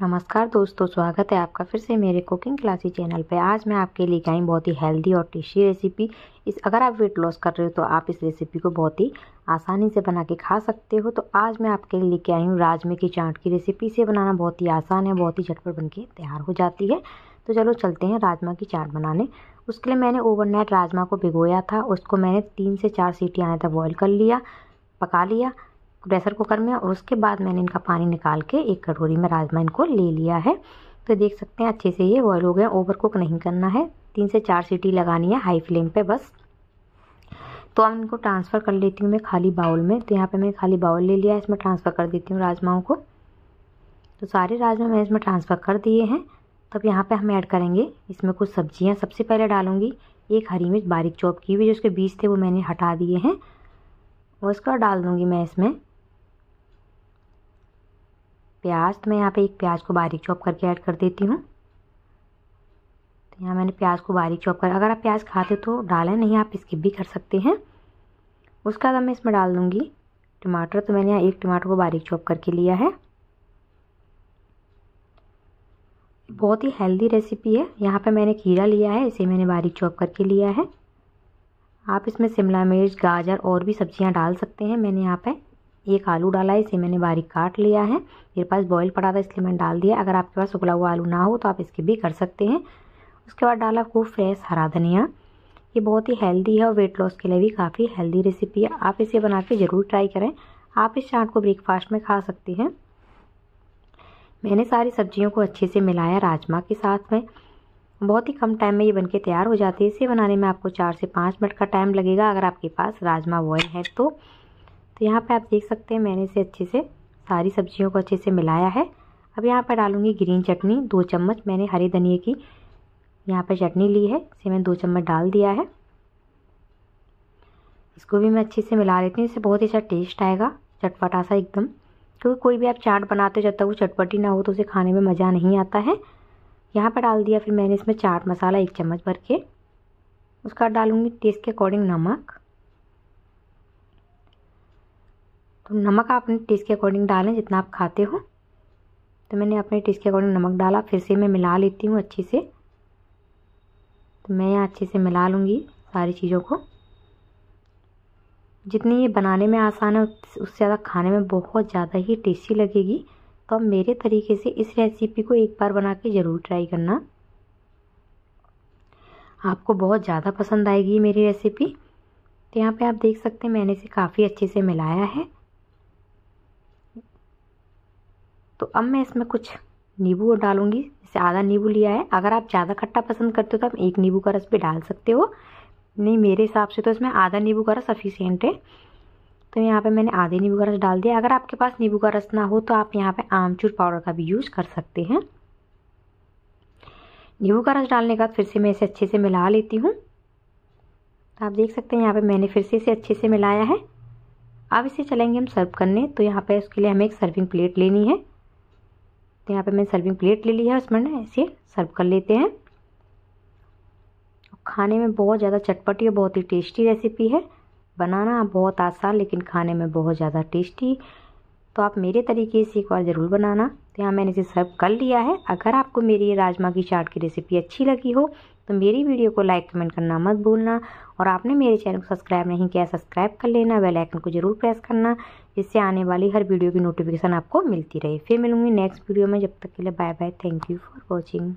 नमस्कार दोस्तों स्वागत है आपका फिर से मेरे कुकिंग क्लासी चैनल पे आज मैं आपके लिए आई बहुत ही हेल्दी और टेस्टी रेसिपी इस अगर आप वेट लॉस कर रहे हो तो आप इस रेसिपी को बहुत ही आसानी से बना के खा सकते हो तो आज मैं आपके लिए लेके आई हूँ राजमे की चाट की रेसिपी इसे बनाना बहुत ही आसान है बहुत ही झटपट बन के तैयार हो जाती है तो चलो चलते हैं राजमा की चाट बनाने उसके लिए मैंने ओवरनाइट राजमा को भिगोया था उसको मैंने तीन से चार सीटी आने तक बॉयल कर लिया पका लिया प्रेशर कुकर में और उसके बाद मैंने इनका पानी निकाल के एक कटोरी में राजमा इनको ले लिया है तो देख सकते हैं अच्छे से ये बॉयल हो गए ओवर कुक नहीं करना है तीन से चार सीटी लगानी है हाई फ्लेम पे बस तो अब इनको ट्रांसफ़र कर लेती हूँ मैं खाली बाउल में तो यहाँ पे मैंने खाली बाउल ले लिया है इसमें ट्रांसफ़र कर देती हूँ राजमाओं को तो सारे राजमा मैंने इसमें ट्रांसफ़र कर दिए हैं तब यहाँ पे हम ऐड करेंगे इसमें कुछ सब्जियाँ सबसे पहले डालूंगी एक हरी मिर्च बारीक चौप की हुई जो उसके बीज थे वो मैंने हटा दिए हैं और उसका डाल दूँगी मैं इसमें प्याज तो मैं यहाँ पे एक प्याज को बारीक चॉप करके ऐड कर देती हूँ तो यहाँ मैंने प्याज को बारीक चॉप कर अगर आप प्याज खाते तो डालें नहीं आप स्किप भी कर सकते हैं उसके बाद मैं इसमें डाल दूँगी टमाटर तो मैंने यहाँ एक टमाटर को बारीक चॉप करके लिया है बहुत ही हेल्दी रेसिपी है यहाँ पे मैंने खीरा लिया है इसे मैंने बारीक चॉप करके लिया है आप इसमें शिमला मिर्च गाजर और भी सब्जियाँ डाल सकते हैं मैंने यहाँ पर एक आलू डाला है इसे मैंने बारीक काट लिया है मेरे पास बॉईल पड़ा था इसलिए मैंने डाल दिया अगर आपके पास उबला हुआ आलू ना हो तो आप इसके भी कर सकते हैं उसके बाद डाला खूब फ्रेश हरा धनिया ये बहुत ही हेल्दी है और वेट लॉस के लिए भी काफ़ी हेल्दी रेसिपी है आप इसे बना के ज़रूर ट्राई करें आप इस चाट को ब्रेकफास्ट में खा सकते हैं मैंने सारी सब्जियों को अच्छे से मिलाया राजमा के साथ में बहुत ही कम टाइम में ये बनके तैयार हो जाती है इसे बनाने में आपको चार से पाँच मिनट का टाइम लगेगा अगर आपके पास राजमा बॉयल है तो तो यहाँ पे आप देख सकते हैं मैंने इसे अच्छे से सारी सब्जियों को अच्छे से मिलाया है अब यहाँ पर डालूँगी ग्रीन चटनी दो चम्मच मैंने हरे धनिए की यहाँ पर चटनी ली है इसे मैंने दो चम्मच डाल दिया है इसको भी मैं अच्छे से मिला लेती हूँ इससे बहुत ही अच्छा टेस्ट आएगा चटपटा सा एकदम क्योंकि कोई भी आप चाट बनाते हो जब तक वो चटपटी ना हो तो उसे खाने में मज़ा नहीं आता है यहाँ पर डाल दिया फिर मैंने इसमें चाट मसाला एक चम्मच भर के उसका डालूँगी टेस्ट के अकॉर्डिंग नमक तो नमक आप अपने टेस्ट के अकॉर्डिंग डालें जितना आप खाते हो तो मैंने अपने टेस्ट के अकॉर्डिंग नमक डाला फिर से मैं मिला लेती हूँ अच्छे से तो मैं यहाँ अच्छे से मिला लूँगी सारी चीज़ों को जितनी ये बनाने में आसान है उससे ज़्यादा खाने में बहुत ज़्यादा ही टेस्टी लगेगी तो आप मेरे तरीके से इस रेसिपी को एक बार बना के ज़रूर ट्राई करना आपको बहुत ज़्यादा पसंद आएगी मेरी रेसिपी तो यहाँ पे आप देख सकते हैं मैंने इसे काफ़ी अच्छे से मिलाया है तो अब मैं इसमें कुछ नींबू डालूंगी जैसे आधा नींबू लिया है अगर आप ज़्यादा खट्टा पसंद करते हो तो आप एक नींबू का रस भी डाल सकते हो नहीं मेरे हिसाब से तो इसमें आधा नींबू का रस सफिशेंट है तो यहाँ पे मैंने आधे नींबू का रस डाल दिया अगर आपके पास नींबू का रस ना हो तो आप यहाँ पे आमचूर पाउडर का भी यूज़ कर सकते हैं नींबू का रस डालने के बाद फिर से मैं इसे अच्छे से मिला लेती हूँ तो आप देख सकते हैं यहाँ पे मैंने फिर से इसे अच्छे से मिलाया है अब इसे चलेंगे हम सर्व करने तो यहाँ पे उसके लिए हमें एक सर्विंग प्लेट लेनी है तो यहाँ पे मैंने सर्विंग प्लेट ले ली है उसमें ना ऐसे सर्व कर लेते हैं खाने में बहुत ज़्यादा चटपटी और बहुत ही टेस्टी रेसिपी है बनाना बहुत आसान लेकिन खाने में बहुत ज़्यादा टेस्टी तो आप मेरे तरीके से एक बार ज़रूर बनाना तो यहाँ मैंने इसे सर्व कर लिया है अगर आपको मेरी ये राजमा की चाट की रेसिपी अच्छी लगी हो तो मेरी वीडियो को लाइक कमेंट करना मत भूलना और आपने मेरे चैनल को सब्सक्राइब नहीं किया सब्सक्राइब कर लेना बेल आइकन को ज़रूर प्रेस करना जिससे आने वाली हर वीडियो की नोटिफिकेशन आपको मिलती रहे फिर मिलूँगी नेक्स्ट वीडियो में जब तक के लिए bye bye thank you for watching